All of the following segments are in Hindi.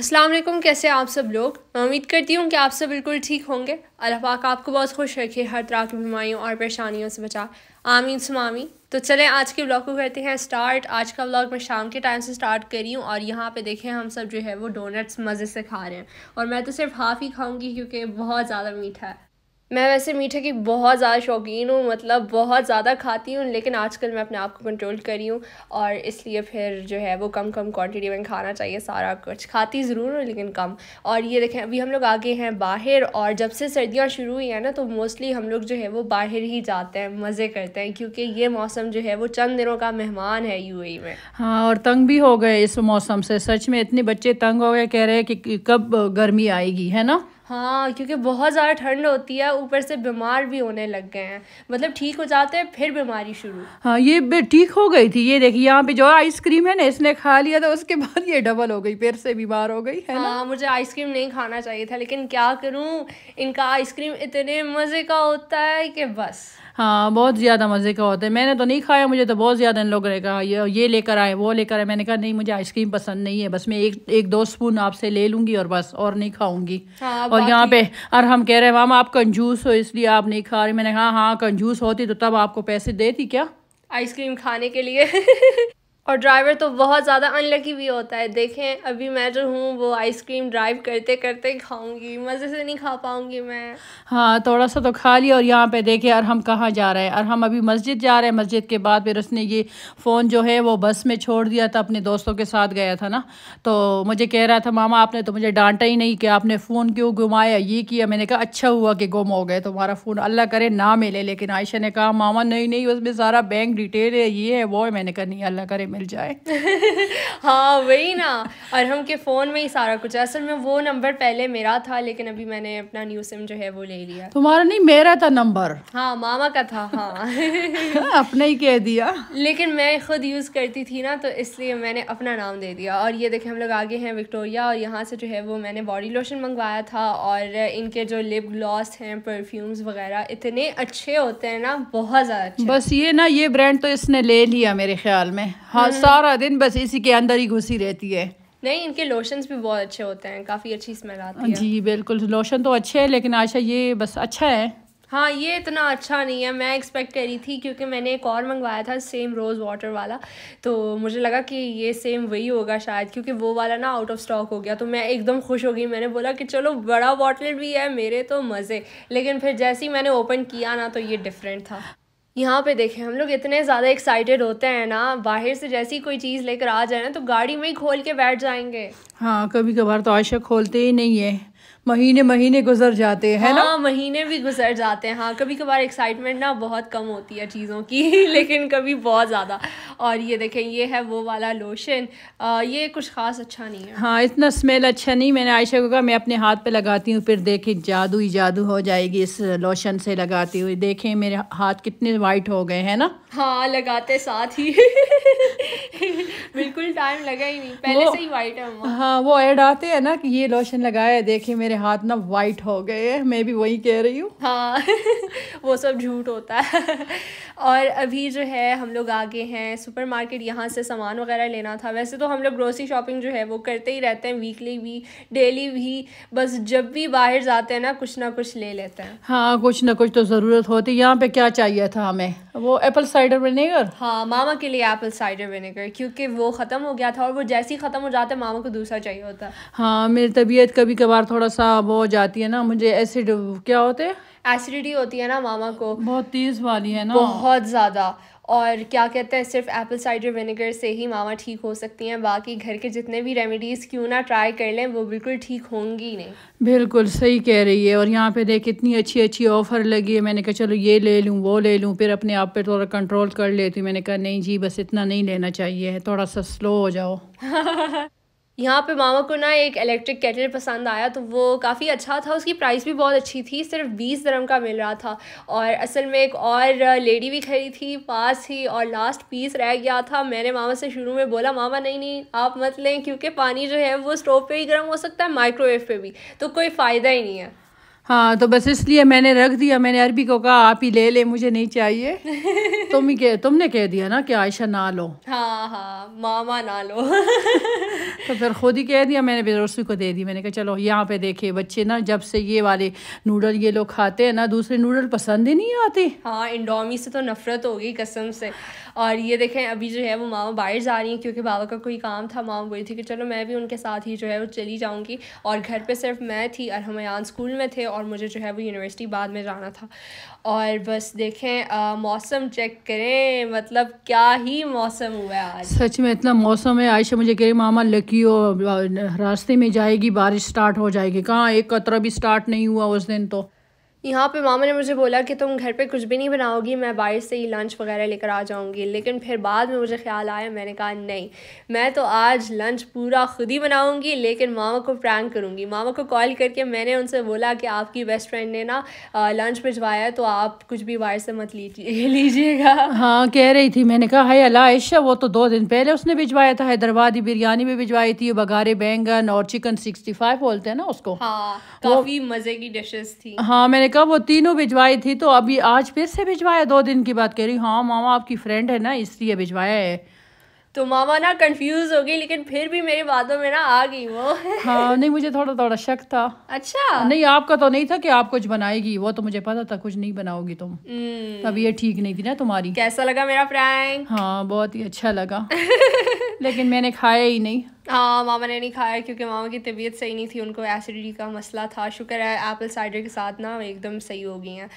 असलम कैसे आप सब लोग मैं उम्मीद करती हूँ कि आप सब बिल्कुल ठीक होंगे अल्लाह पाक आपको बहुत खुश रखे हर तरह की बीमारियों और परेशानियों से बचा आमीन सुमामी तो चलें आज के ब्लॉग को करते हैं स्टार्ट आज का ब्लॉग मैं शाम के टाइम से स्टार्ट करी हूँ और यहाँ पे देखें हम सब जो है वो डोनट्स मज़े से खा रहे हैं और मैं तो सिर्फ हाफ़ ही खाऊँगी क्योंकि बहुत ज़्यादा मीठा है मैं वैसे मीठे की बहुत ज़्यादा शौकीन हूँ मतलब बहुत ज़्यादा खाती हूँ लेकिन आजकल मैं अपने आप को कंट्रोल कर रही हूँ और इसलिए फिर जो है वो कम कम क्वांटिटी में खाना चाहिए सारा कुछ खाती ज़रूर हूँ लेकिन कम और ये देखें अभी हम लोग आगे हैं बाहर और जब से सर्दियाँ शुरू हुई हैं ना तो मोस्टली हम लोग जो है वो बाहर ही जाते हैं मज़े करते हैं क्योंकि ये मौसम जो है वो चंद दिनों का मेहमान है यू e में हाँ और तंग भी हो गए इस मौसम से सच में इतने बच्चे तंग हो गए कह रहे हैं कि कब गर्मी आएगी है ना हाँ क्योंकि बहुत ज़्यादा ठंड होती है ऊपर से बीमार भी होने लग गए हैं मतलब ठीक हो जाते हैं फिर बीमारी शुरू हाँ ये ठीक हो गई थी ये देखिए यहाँ पे जो आइसक्रीम है ना इसने खा लिया था उसके बाद ये डबल हो गई फिर से बीमार हो गई है हाँ ना? मुझे आइसक्रीम नहीं खाना चाहिए था लेकिन क्या करूँ इनका आइसक्रीम इतने मज़े का होता है कि बस हाँ बहुत ज़्यादा मज़े का होता है मैंने तो नहीं खाया मुझे तो बहुत ज़्यादा इन लोगों ने कहा ये लेकर आए वो लेकर आए मैंने कहा नहीं मुझे आइसक्रीम पसंद नहीं है बस मैं एक एक दो स्पून आपसे ले लूँगी और बस और नहीं खाऊँगी हाँ, और यहाँ पे और हम कह रहे हैं मामा आप कंजूस हो इसलिए आप नहीं खा रहे मैंने कहा हाँ कंजूस होती तो तब आपको पैसे देती क्या आइसक्रीम खाने के लिए और ड्राइवर तो बहुत ज़्यादा अनलकी भी होता है देखें अभी मैं जो हूँ वो आइसक्रीम ड्राइव करते करते खाऊंगी मज़े से नहीं खा पाऊंगी मैं हाँ थोड़ा सा तो खा लिया और यहाँ पे देखे और हम कहाँ जा रहे हैं और हम अभी मस्जिद जा रहे हैं मस्जिद के बाद फिर उसने ये फ़ोन जो है वो बस में छोड़ दिया था अपने दोस्तों के साथ गया था ना तो मुझे कह रहा था मामा आपने तो मुझे डांटा ही नहीं कि आपने फ़ोन क्यों घुमाया ये किया मैंने कहा अच्छा हुआ कि गुम हो गए तुम्हारा फ़ोन अल्लाह करे ना मिले लेकिन आयशा ने कहा मामा नहीं नहीं उसमें सारा बैंक डिटेल है ये है वो है मैंने कहा नहीं अल्लाह करे मिल जाए हाँ वही ना हम के फ़ोन में ही सारा कुछ असल में वो नंबर पहले मेरा था लेकिन अभी मैंने अपना न्यू सिम जो है वो ले लिया तुम्हारा नहीं मेरा था नंबर हाँ मामा का था हाँ, हाँ अपने ही कह दिया लेकिन मैं खुद यूज़ करती थी ना तो इसलिए मैंने अपना नाम दे दिया और ये देखें हम लोग आगे हैं विक्टोरिया और यहाँ से जो है वो मैंने बॉडी लोशन मंगवाया था और इनके जो लिप ग्लॉस हैं परफ्यूम्स वगैरह इतने अच्छे होते हैं ना बहुत ज़्यादा बस ये ना ये ब्रांड तो इसने ले लिया मेरे ख्याल में हाँ और सारा दिन बस इसी के अंदर ही घुसी रहती है नहीं इनके लोशंस भी बहुत अच्छे होते हैं काफ़ी अच्छी स्मेल आती है जी बिल्कुल लोशन तो अच्छे हैं लेकिन आशा ये बस अच्छा है हाँ ये इतना अच्छा नहीं है मैं एक्सपेक्ट कर रही थी क्योंकि मैंने एक और मंगवाया था सेम रोज़ वाटर वाला तो मुझे लगा कि ये सेम वही होगा शायद क्योंकि वो वाला ना आउट ऑफ स्टॉक हो गया तो मैं एकदम खुश हो गई मैंने बोला कि चलो बड़ा बॉटल भी है मेरे तो मज़े लेकिन फिर जैसे ही मैंने ओपन किया ना तो ये डिफरेंट था यहाँ पे देखें हम लोग इतने ज़्यादा एक्साइटेड होते हैं ना बाहर से जैसी कोई चीज़ लेकर आ जाए ना तो गाड़ी में ही खोल के बैठ जाएंगे हाँ कभी कभार तो आशा खोलते ही नहीं है महीने महीने गुजर जाते हैं हाँ, ना महीने भी गुजर जाते हैं हाँ कभी कभार एक्साइटमेंट ना बहुत कम होती है चीज़ों की लेकिन कभी बहुत ज़्यादा और ये देखें ये है वो वाला लोशन आ, ये कुछ ख़ास अच्छा नहीं है हाँ इतना स्मेल अच्छा नहीं मैंने आयशा को कहा मैं अपने हाथ पे लगाती हूँ फिर देखें जादू ही जादू हो जाएगी इस लोशन से लगाती हुई देखें मेरे हाथ कितने वाइट हो गए हैं ना हाँ लगाते साथ ही बिल्कुल टाइम लगा ही नहीं पहले से ही वाइट है हाँ वो ऐड आते हैं ना कि ये लोशन लगाया देखिए मेरे हाथ ना वाइट हो गए मैं भी वही कह रही हूँ हाँ वो सब झूठ होता है और अभी जो है हम लोग आगे हैं सुपर मार्केट यहाँ से सामान वगैरह लेना था वैसे तो हम लोग ग्रोसरी शॉपिंग जो है वो करते ही रहते हैं वीकली भी डेली भी बस जब भी बाहर जाते हैं ना कुछ ना कुछ ले लेते हैं हाँ कुछ ना कुछ तो ज़रूरत होती यहाँ पर क्या चाहिए था हमें वो एप्पल साइडर विनेगर हाँ मामा के लिए एप्पल साइडर विनेगर शुगर क्योंकि वो ख़त्म हो गया था और वो जैसे ही ख़त्म हो जाता है मामा को दूसरा चाहिए होता है हाँ मेरी तबीयत कभी कभार थोड़ा सा वो हो जाती है ना मुझे एसिड क्या होते हैं एसिडिटी होती है ना मामा को बहुत तेज़ वाली है ना बहुत ज़्यादा और क्या कहते हैं सिर्फ एप्पल साइडर विनेगर से ही मामा ठीक हो सकती हैं बाकी घर के जितने भी रेमेडीज़ क्यों ना ट्राई कर लें वो बिल्कुल ठीक होंगी नहीं बिल्कुल सही कह रही है और यहाँ पे देख इतनी अच्छी अच्छी ऑफ़र लगी है मैंने कहा चलो ये ले लूँ वो ले लूँ फिर अपने आप पे थोड़ा कंट्रोल कर लेती हूँ मैंने कहा नहीं जी बस इतना नहीं लेना चाहिए थोड़ा सा स्लो हो जाओ यहाँ पे मामा को ना एक इलेक्ट्रिक केटल पसंद आया तो वो काफ़ी अच्छा था उसकी प्राइस भी बहुत अच्छी थी सिर्फ बीस दरम का मिल रहा था और असल में एक और लेडी भी खड़ी थी पास ही और लास्ट पीस रह गया था मैंने मामा से शुरू में बोला मामा नहीं नहीं आप मत लें क्योंकि पानी जो है वो स्टोव पे ही गर्म हो सकता है माइक्रोवेव पर भी तो कोई फ़ायदा ही नहीं है हाँ तो बस इसलिए मैंने रख दिया मैंने अरबी को कहा आप ही ले ले मुझे नहीं चाहिए तुम ही कह तुमने कह दिया ना कि आयशा ना लो हाँ हाँ मामा ना लो तो फिर खुद ही कह दिया मैंने बेरोसवी को दे दी मैंने कहा चलो यहाँ पे देखे बच्चे ना जब से ये वाले नूडल ये लोग खाते हैं ना दूसरे नूडल पसंद ही नहीं आते हाँ इंडोमी से तो नफरत होगी कसम से और ये देखें अभी जो है वो मामा बाहर जा रही हैं क्योंकि बाबा का कोई काम था मामा बोली थी कि चलो मैं भी उनके साथ ही जो है वो चली जाऊँगी और घर पर सिर्फ मैं थी और हम यहाँ स्कूल में थे और मुझे जो है वो यूनिवर्सिटी बाद में जाना था और बस देखें मौसम चेक करें मतलब क्या ही मौसम हुआ है आज सच में इतना मौसम है आयशा मुझे कह रही मामा लकी हो रास्ते में जाएगी बारिश स्टार्ट हो जाएगी कहाँ एक कतरा भी स्टार्ट नहीं हुआ उस दिन तो यहाँ पे मामा ने मुझे बोला कि तुम घर पे कुछ भी नहीं बनाओगी मैं बाहर से ही लंच वगैरह लेकर आ जाऊँगी लेकिन फिर बाद में मुझे ख्याल आया मैंने कहा नहीं मैं तो आज लंच पूरा खुद ही बनाऊँगी लेकिन मामा को प्रैंक करूँगी मामा को कॉल करके मैंने उनसे बोला कि आपकी बेस्ट फ्रेंड ने ना लंच भिजवाया है तो आप कुछ भी बाहर से मत लीजिए लीजिएगा हाँ कह रही थी मैंने कहा हाई अला वो तो दो दिन पहले उसने भिजवाया था हैदराबादी बिरयानी भी भिजवाई थी बघारे बैंगन और चिकन सिक्सटी फाइव बोलते हैं ना उसको हाँ काफ़ी मज़े की डिशेज़ थी हाँ मैंने कहा वो तीनों भिजवाई थी तो अभी आज फिर से भिजवाया दो दिन की बात कह रही हाँ मामा आपकी फ्रेंड है ना इसलिए भिजवाया है तो मामा ना कंफ्यूज हो गई लेकिन फिर भी मेरी बातों में ना आ गई वो हाँ नहीं मुझे थोड़ा थोड़ा शक था अच्छा नहीं आपका तो नहीं था कि आप कुछ बनाएगी वो तो मुझे पता था कुछ नहीं बनाओगी तुम हम्म। तब ये ठीक नहीं थी ना तुम्हारी कैसा लगा मेरा प्रैंक हाँ बहुत ही अच्छा लगा लेकिन मैंने खाया ही नहीं आ, हाँ, मामा ने नहीं खाया क्योंकि मामा की तबीयत सही नहीं थी उनको एसिडिटी का मसला था शुक्र है एप्पल साइडर के साथ ना एकदम सही हो गई हैं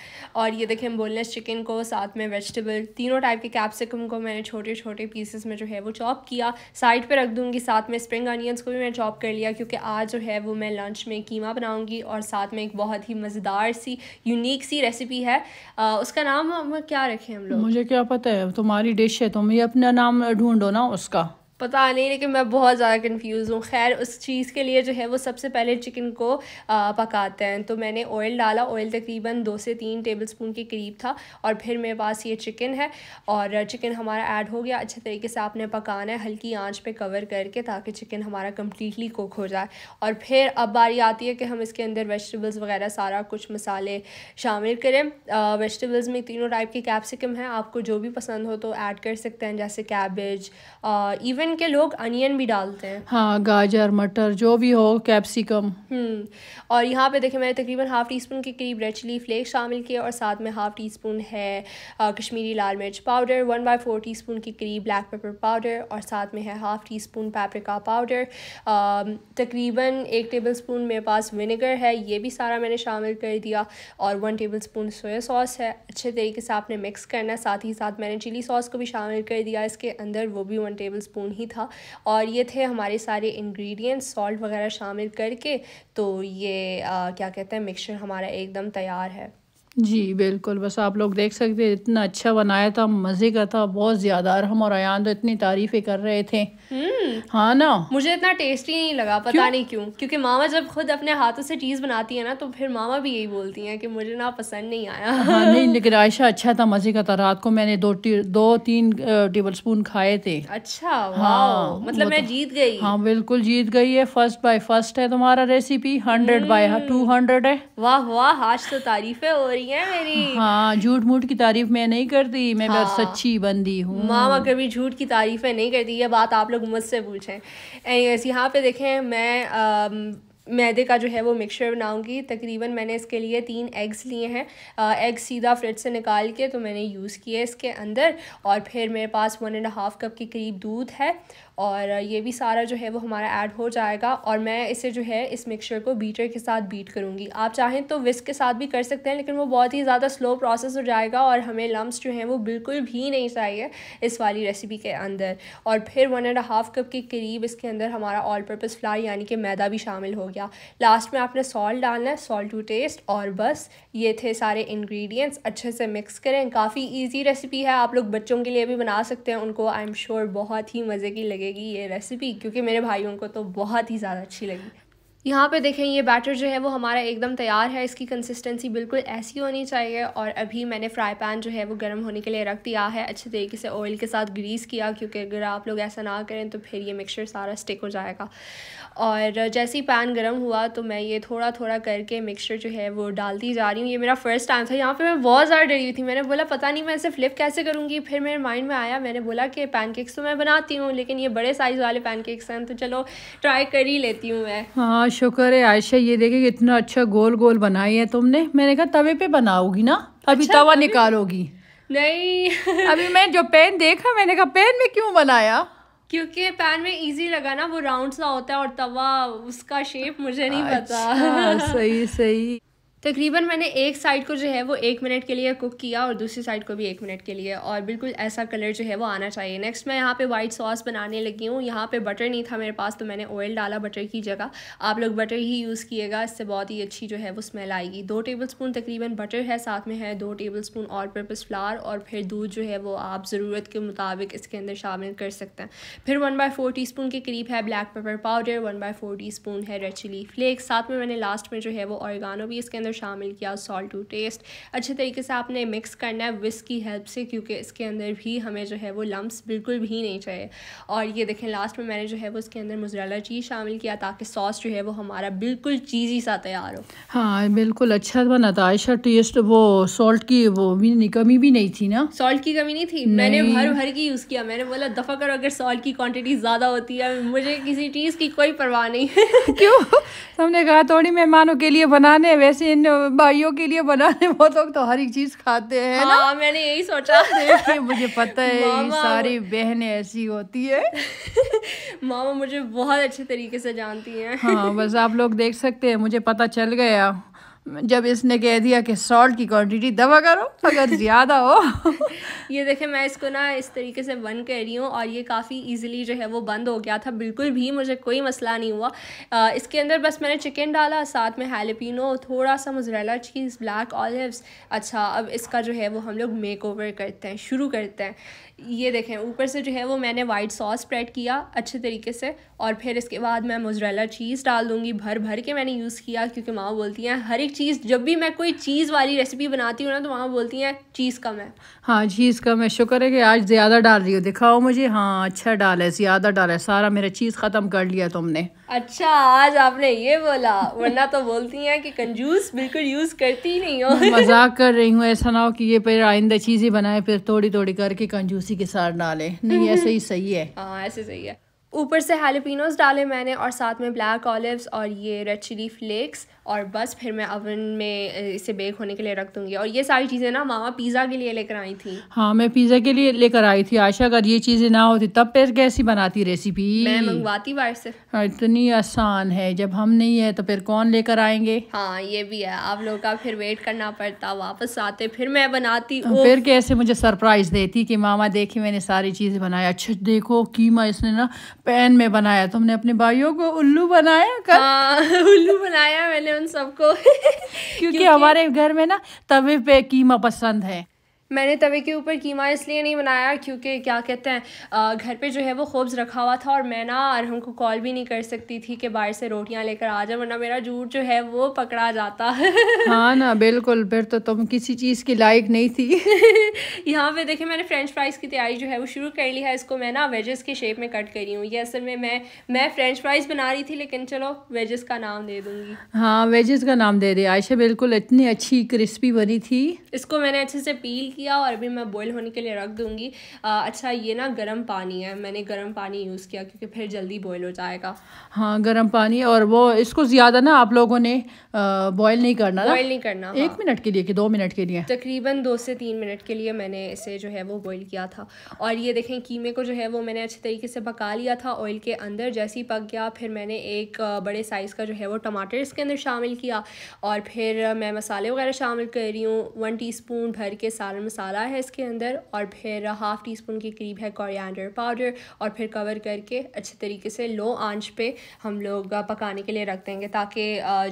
और ये देखें बोनलेस चिकन को साथ में वेजिटेबल तीनों टाइप के कैप्सिकम को मैंने छोटे छोटे पीसेस में जो है वो चॉप किया साइड पर रख दूँगी साथ में स्प्रिंग अनियंस को भी मैंने चॉप कर लिया क्योंकि आज जो है वो मैं लंच में कीमा बनाऊँगी और साथ में एक बहुत ही मज़ेदार सी यूनिक सी रेसिपी है आ, उसका नाम क्या रखें हम लोग मुझे क्या पता है तुम्हारी डिश है तुम ये अपना नाम ढूँढो ना उसका पता नहीं लेकिन मैं बहुत ज़्यादा कन्फ्यूज़ हूँ खैर उस चीज़ के लिए जो है वो सबसे पहले चिकन को आ, पकाते हैं तो मैंने ऑयल डाला ऑयल तकरीबन दो से तीन टेबल स्पून के करीब था और फिर मेरे पास ये चिकन है और चिकन हमारा ऐड हो गया अच्छे तरीके से आपने पकाना है हल्की आँच पर कवर करके ताकि चिकन हमारा कम्प्लीटली कुक हो जाए और फिर अब बारी आती है कि हम इसके अंदर वेजिटेबल्स वगैरह सारा कुछ मसाले शामिल करें वेजिटेबल्स में तीनों टाइप के कैप्सिकम हैं आपको जो भी पसंद हो तो ऐड कर सकते हैं जैसे कैबेज इवन के लोग अनियन भी डालते हैं हाँ गाजर मटर जो भी हो कैप्सिकम हम्म, और यहाँ पे देखें मैंने तकरीबन हाफ़ टी स्पून के करीब रेड चिली फ्लेक्स शामिल किए और साथ में हाफ़ टी स्पून है आ, कश्मीरी लाल मिर्च powder one by four teaspoon के करीब ब्लैक पेपर पाउडर और साथ में है half teaspoon paprika powder तकरीबन एक टेबल स्पून मेरे पास विनेगर है ये भी सारा मैंने शामिल कर दिया और one tablespoon soya sauce है अच्छे तरीके से आपने मिक्स करना है साथ ही साथ मैंने चिली सॉस को भी शामिल कर दिया इसके अंदर वो भी वन टेबल स्पून ही ही था और ये थे हमारे सारे इंग्रेडिएंट्स सॉल्ट वगैरह शामिल करके तो ये आ, क्या कहते हैं मिक्सचर हमारा एकदम तैयार है जी बिल्कुल बस आप लोग देख सकते हैं इतना अच्छा बनाया था मज़े का था बहुत ज़्यादा और हम और अयान तो इतनी तारीफ़ें कर रहे थे हम्म। हाँ ना मुझे इतना टेस्टी नहीं लगा पता क्यों? नहीं क्यों क्योंकि मामा जब खुद अपने हाथों से चीज़ बनाती है ना तो फिर मामा भी यही बोलती हैं कि मुझे ना पसंद नहीं आया हाँ नहीं लेकिन आयशा अच्छा था मज़े का था रात को मैंने दो दो तीन टेबल स्पून खाए थे अच्छा हाँ मतलब मैं तो- जीत गई हाँ बिल्कुल जीत गई है फर्स्ट बाय फर्स्ट है तुम्हारा recipe hundred by two hundred है वाह वाह आज तो तारीफे हो रही रही है मेरी हाँ झूठ मूठ की तारीफ मैं नहीं करती मैं हाँ, सच्ची बंदी हूँ मामा कभी झूठ की तारीफ है नहीं करती ये बात आप लोग मुझसे पूछें यहाँ पे देखें मैं आ, मैदे का जो है वो मिक्सचर बनाऊंगी तकरीबन मैंने इसके लिए तीन एग्स लिए हैं एग सीधा फ्रिज से निकाल के तो मैंने यूज़ किए इसके अंदर और फिर मेरे पास वन एंड हाफ़ कप के करीब दूध है और ये भी सारा जो है वो हमारा ऐड हो जाएगा और मैं इसे जो है इस मिक्सचर को बीटर के साथ बीट करूँगी आप चाहें तो विस्क के साथ भी कर सकते हैं लेकिन वो बहुत ही ज़्यादा स्लो प्रोसेस हो जाएगा और हमें लम्स जो हैं वो बिल्कुल भी नहीं चाहिए इस वाली रेसिपी के अंदर और फिर वन एंड हाफ़ कप के करीब इसके अंदर हमारा ऑल पर्पज़ फ्लार यानी कि मैदा भी शामिल हो गया लास्ट में आपने सॉल्ट डालना है सॉल्ट टू टेस्ट और बस ये थे सारे इन्ग्रीडियंट्स अच्छे से मिक्स करें काफ़ी ईजी रेसिपी है आप लोग बच्चों के लिए भी बना सकते हैं उनको आई एम श्योर बहुत ही मज़े की लगे लगेगी ये रेसिपी क्योंकि मेरे भाइयों को तो बहुत ही ज़्यादा अच्छी लगी यहाँ पे देखें ये बैटर जो है वो हमारा एकदम तैयार है इसकी कंसिस्टेंसी बिल्कुल ऐसी होनी चाहिए और अभी मैंने फ्राई पैन जो है वो गर्म होने के लिए रख दिया है अच्छे तरीके से ऑयल के साथ ग्रीस किया क्योंकि अगर आप लोग ऐसा ना करें तो फिर ये मिक्सचर सारा स्टिक हो जाएगा और जैसे ही पैन गर्म हुआ तो मैं ये थोड़ा थोड़ा करके मिक्सचर जो है वो डालती जा रही हूँ ये मेरा फर्स्ट टाइम था यहाँ पर मैं बहुत ज़्यादा डरी हुई थी मैंने बोला पता नहीं मैं इसे फ्लिप कैसे करूँगी फिर मेरे माइंड में आया मैंने बोला कि पैनकेक्स तो मैं बनाती हूँ लेकिन ये बड़े साइज़ वाले पैनकेक्स हैं तो चलो ट्राई कर ही लेती हूँ मैं हाँ शुक्र है आयशा ये देखे इतना अच्छा गोल गोल बनाई है तुमने मैंने कहा तवे पे बनाओगी ना अभी अच्छा, तवा निकालोगी नहीं अभी मैं जो पेन देखा मैंने कहा पेन में क्यों बनाया क्योंकि पैन में इजी लगा ना वो राउंड सा होता है और तवा उसका शेप मुझे नहीं अच्छा, पता सही सही तकरीबन मैंने एक साइड को जो है वो एक मिनट के लिए कुक किया और दूसरी साइड को भी एक मिनट के लिए और बिल्कुल ऐसा कलर जो है वो आना चाहिए नेक्स्ट मैं यहाँ पे वाइट सॉस बनाने लगी हूँ यहाँ पे बटर नहीं था मेरे पास तो मैंने ऑयल डाला बटर की जगह आप लोग बटर ही यूज़ किएगा इससे बहुत ही अच्छी जो है वो स्मेल आएगी दो टेबल स्पून तकरीबन बटर है साथ में है दो tablespoon all purpose flour और फिर दूध जो है वो आप ज़रूरत के मुताबिक इसके अंदर शामिल कर सकते हैं फिर one by four teaspoon के करीब है black pepper powder one by four teaspoon है रेड चिली फ्लेक्स साथ में मैंने लास्ट में जो है वो ऑर्गानो भी इसके अंदर शामिल किया सॉल्ट टू टेस्ट अच्छे तरीके से आपने मिक्स करना है विस्क की हेल्प से क्योंकि इसके अंदर भी हमें जो है वो लम्ब्स बिल्कुल भी नहीं चाहिए और ये देखें लास्ट में मैंने जो है वो इसके अंदर मुजरला चीज़ शामिल किया ताकि सॉस जो है वो हमारा बिल्कुल चीज़ी सा तैयार हो हाँ बिल्कुल अच्छा बना था आयशा टेस्ट वो सॉल्ट की वो भी कमी भी नहीं थी ना सॉल्ट की कमी नहीं थी मैंने भर भर की यूज़ किया मैंने बोला दफ़ा करो अगर सॉल्ट की क्वान्टिटी ज़्यादा होती है मुझे किसी चीज़ की कोई परवाह नहीं क्यों हमने कहा थोड़ी मेहमानों के लिए बनाने वैसे इन भाइयों के लिए बनाने बहुत लोग तो हर एक चीज खाते हैं हाँ, ना मैंने यही सोचा मुझे पता है ये सारी बहनें ऐसी होती है मामा मुझे बहुत अच्छे तरीके से जानती हैं हाँ बस आप लोग देख सकते हैं मुझे पता चल गया जब इसने कह दिया कि सॉल्ट की क्वांटिटी दवा करो अगर ज़्यादा हो ये देखें मैं इसको ना इस तरीके से बंद कर रही हूँ और ये काफ़ी इजीली जो है वो बंद हो गया था बिल्कुल भी मुझे कोई मसला नहीं हुआ आ, इसके अंदर बस मैंने चिकन डाला साथ में हेलिपिनो थोड़ा सा मुजरेला चीज़ ब्लैक ऑलिवस अच्छा अब इसका जो है वो हम लोग मेक ओवर करते हैं शुरू करते हैं ये देखें ऊपर से जो है वो मैंने वाइट सॉस स्प्रेड किया अच्छे तरीके से और फिर इसके बाद मैं मोजरेला चीज़ डाल दूँगी भर भर के मैंने यूज़ किया क्योंकि माँ बोलती हैं हर एक चीज़ जब भी मैं कोई चीज़ वाली रेसिपी बनाती हूँ ना तो वहाँ बोलती हैं चीज़ कम है हाँ चीज़ कम है शुक्र है कि आज ज़्यादा डाल रही हो दिखाओ मुझे हाँ अच्छा डाल है ज़्यादा डाल है सारा मेरा चीज़ ख़त्म कर लिया तुमने अच्छा आज आपने ये बोला वरना तो बोलती हैं कि कंजूस बिल्कुल यूज़ करती नहीं हो मजाक कर रही हूँ ऐसा ना हो कि ये फिर आइंदा चीज़ें बनाए फिर थोड़ी थोड़ी करके कंजूसी के साथ डालें नहीं ऐसे ही सही है हाँ ऐसे सही है ऊपर से हेलिपिनोज डाले मैंने और साथ में ब्लैक ऑलिव्स और ये रेड चिली फ्लेक्स और बस फिर मैं अवन में इसे बेक होने के लिए रख दूंगी और ये सारी चीज़ें ना मामा पिज़्ज़ा के लिए लेकर आई थी हाँ मैं पिज़्ज़ा के लिए लेकर आई थी आशा अगर ये चीज़ें ना होती तब फिर कैसी बनाती रेसिपी मैं मंगवाती बाहर से हाँ, इतनी आसान है जब हम नहीं है तो फिर कौन लेकर आएंगे हाँ ये भी है आप लोग का फिर वेट करना पड़ता वापस आते फिर मैं बनाती तो फिर कैसे मुझे सरप्राइज़ देती कि मामा देखी मैंने सारी चीज़ें बनाई अच्छा देखो कीमा इसने ना पैन में बनाया तुमने अपने भाइयों को उल्लू बनाया कर हाँ, उल्लू बनाया मैंने उन सबको क्योंकि, क्योंकि हमारे घर में ना तवे पे कीमा पसंद है मैंने तवे के ऊपर कीमा इसलिए नहीं बनाया क्योंकि क्या कहते हैं घर पे जो है वो खूब्स रखा हुआ था और मैं ना अरहम को कॉल भी नहीं कर सकती थी कि बाहर से रोटियां लेकर आ जाए वरना मेरा जूट जो है वो पकड़ा जाता हाँ ना बिल्कुल फिर तो तुम किसी चीज़ की लायक नहीं थी यहाँ पे देखिए मैंने फ्रेंच फ्राइज़ की तैयारी जो है वो शुरू कर ली है इसको मैं ना वेजेस के शेप में कट करी हूँ ये असल में मैं मैं फ्रेंच फ्राइज़ बना रही थी लेकिन चलो वेजेस का नाम दे दूँगी हाँ वेजेस का नाम दे रही आयशा बिल्कुल इतनी अच्छी क्रिस्पी बनी थी इसको मैंने अच्छे से पील की किया और अभी मैं बॉयल होने के लिए रख दूँगी अच्छा ये ना गर्म पानी है मैंने गर्म पानी यूज़ किया क्योंकि फिर जल्दी बॉयल हो जाएगा हाँ गर्म पानी और वो इसको ज़्यादा ना आप लोगों ने बॉयल नहीं करना बॉयल नहीं करना हाँ। एक मिनट के लिए कि दो मिनट के लिए तकरीबन दो से तीन मिनट के लिए मैंने इसे जो है वो बॉयल किया था और ये देखें कीमे को जो है वो मैंने अच्छे तरीके से पका लिया था ऑयल के अंदर जैसे ही पक गया फिर मैंने एक बड़े साइज़ का जो है वो टमाटर इसके अंदर शामिल किया और फिर मैं मसाले वगैरह शामिल कर रही हूँ वन टी भर के सारे मसाला है इसके अंदर और फिर हाफ़ टी स्पून के करीब है कॉरियांडर पाउडर और फिर कवर करके अच्छे तरीके से लो आंच पे हम लोग पकाने के लिए रख देंगे ताकि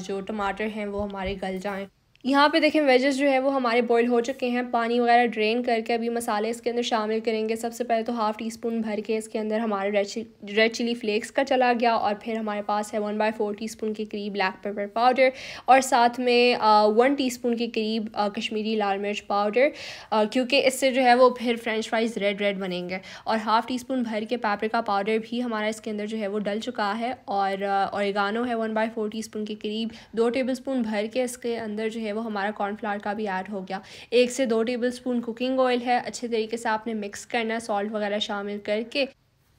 जो टमाटर हैं वो हमारे गल जाएँ यहाँ पे देखें वेजेस जो है वो हमारे बॉईल हो चुके हैं पानी वगैरह ड्रेन करके अभी मसाले इसके अंदर शामिल करेंगे सबसे पहले तो हाफ़ टी स्पून भर के इसके अंदर हमारे रेड रेड चिली फ्लेक्स का चला गया और फिर हमारे पास है one by four teaspoon के करीब ब्लैक पेपर पाउडर और साथ में वन टी स्पून के करीब कश्मीरी लाल मिर्च पाउडर क्योंकि इससे जो है वो फिर फ्रेंच फ्राइज़ रेड रेड बनेंगे और हाफ़ टी स्पून भर के पेपरिका पाउडर भी हमारा इसके अंदर जो है वो डल चुका है और औरगानो है one by four teaspoon के करीब दो टेबल स्पून भर के इसके अंदर जो है है वो हमारा कॉर्नफ्लावर का भी ऐड हो गया एक से दो टेबल स्पून कुकिंग ऑयल है अच्छे तरीके से आपने मिक्स करना है सॉल्ट वगैरह शामिल करके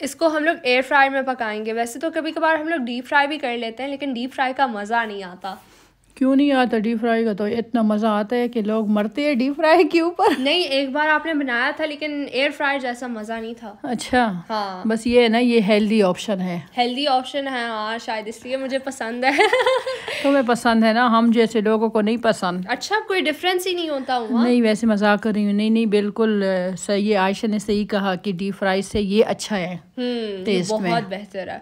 इसको हम लोग एयर फ्रायर में पकाएंगे वैसे तो कभी कभार हम लोग डीप फ्राई भी कर लेते हैं लेकिन डीप फ्राई का मज़ा नहीं आता क्यों नहीं आता डीप फ्राई का तो इतना मज़ा आता है कि लोग मरते हैं डीप फ्राई के ऊपर नहीं एक बार आपने बनाया था लेकिन एयर फ्राई जैसा मज़ा नहीं था अच्छा हाँ बस ये है ना ये हेल्दी ऑप्शन है हेल्दी ऑप्शन है हाँ शायद इसलिए मुझे पसंद है तुम्हें पसंद है ना हम जैसे लोगों को नहीं पसंद अच्छा कोई डिफरेंस ही नहीं होता हुआ नहीं वैसे मजाक कर रही हूँ नहीं नहीं बिल्कुल सही है आयशा ने सही कहा कि डीप फ्राई से ये अच्छा है टेस्ट हम्म, बहुत बेहतर है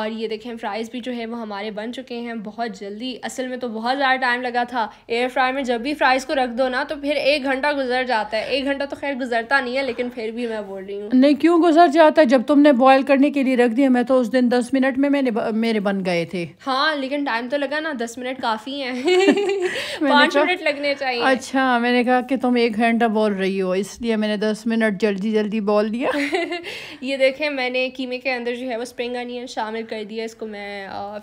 और ये देखें फ्राइज भी जो है वो हमारे बन चुके हैं बहुत जल्दी असल में तो बहुत ज़्यादा टाइम लगा था एयर फ्राई में जब भी फ्राइज़ को रख दो ना तो फिर एक घंटा गुजर जाता है एक घंटा तो खैर गुजरता नहीं है लेकिन फिर भी मैं बोल रही हूँ नहीं क्यों गुजर जाता है जब तुमने बॉयल करने के लिए रख दिया मैं तो उस दिन दस मिनट में मैंने मेरे बन गए थे हाँ लेकिन टाइम तो लगा ना दस मिनट काफ़ी है पाँच मिनट लगने चाहिए अच्छा मैंने कहा कि तुम एक घंटा बोल रही हो इसलिए मैंने दस मिनट जल्दी जल्दी बोल दिया ये देखें मैंने कीमे के अंदर जो है वो स्प्रिंग अनियन शामिल कर दिया इसको मैं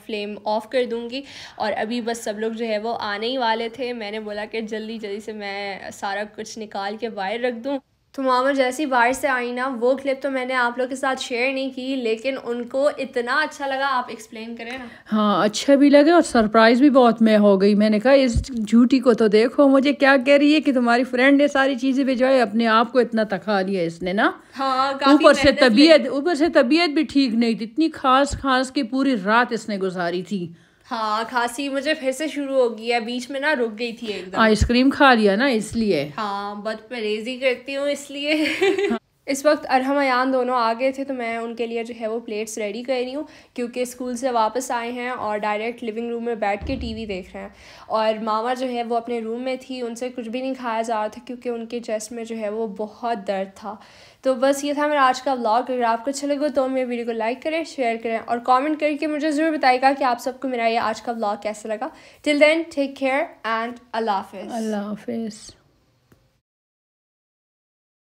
फ्लेम ऑफ कर दूंगी और अभी बस सब लोग लोग जो है वो आने ही वाले थे मैंने बोला कि जल्दी जल्दी से मैं सारा कुछ निकाल के बाहर रख दूँ तो मामा जैसी बाहर से आई ना वो क्लिप तो मैंने आप लोग के साथ शेयर नहीं की लेकिन उनको इतना अच्छा लगा आप एक्सप्लेन करें ना हाँ अच्छा भी लगा और सरप्राइज़ भी बहुत मैं हो गई मैंने कहा इस झूठी को तो देखो मुझे क्या कह रही है कि तुम्हारी फ्रेंड ने सारी चीज़ें भिजवाई अपने आप को इतना तखा लिया इसने ना हाँ ऊपर से तबीयत ऊपर से तबीयत भी ठीक नहीं थी इतनी खास खास की पूरी रात इसने गुजारी थी हाँ खांसी मुझे फिर से शुरू हो गई है बीच में ना रुक गई थी एकदम आइसक्रीम खा लिया ना इसलिए हाँ बद परहेजी करती हूँ इसलिए इस वक्त अरहम अयान दोनों आ गए थे तो मैं उनके लिए जो है वो प्लेट्स रेडी कर रही हूँ क्योंकि स्कूल से वापस आए हैं और डायरेक्ट लिविंग रूम में बैठ के टीवी देख रहे हैं और मामा जो है वो अपने रूम में थी उनसे कुछ भी नहीं खाया जा रहा था क्योंकि उनके चेस्ट में जो है वो बहुत दर्द था तो बस ये था मेरा आज का ब्लॉग अगर आपको अच्छा लगे तो मेरे वीडियो को लाइक करें शेयर करें और कमेंट करके मुझे ज़रूर बताएगा कि आप सबको मेरा ये आज का ब्लॉग कैसा लगा till then take care and अल्लाह हाफिज़ अल्लाह हाफिज़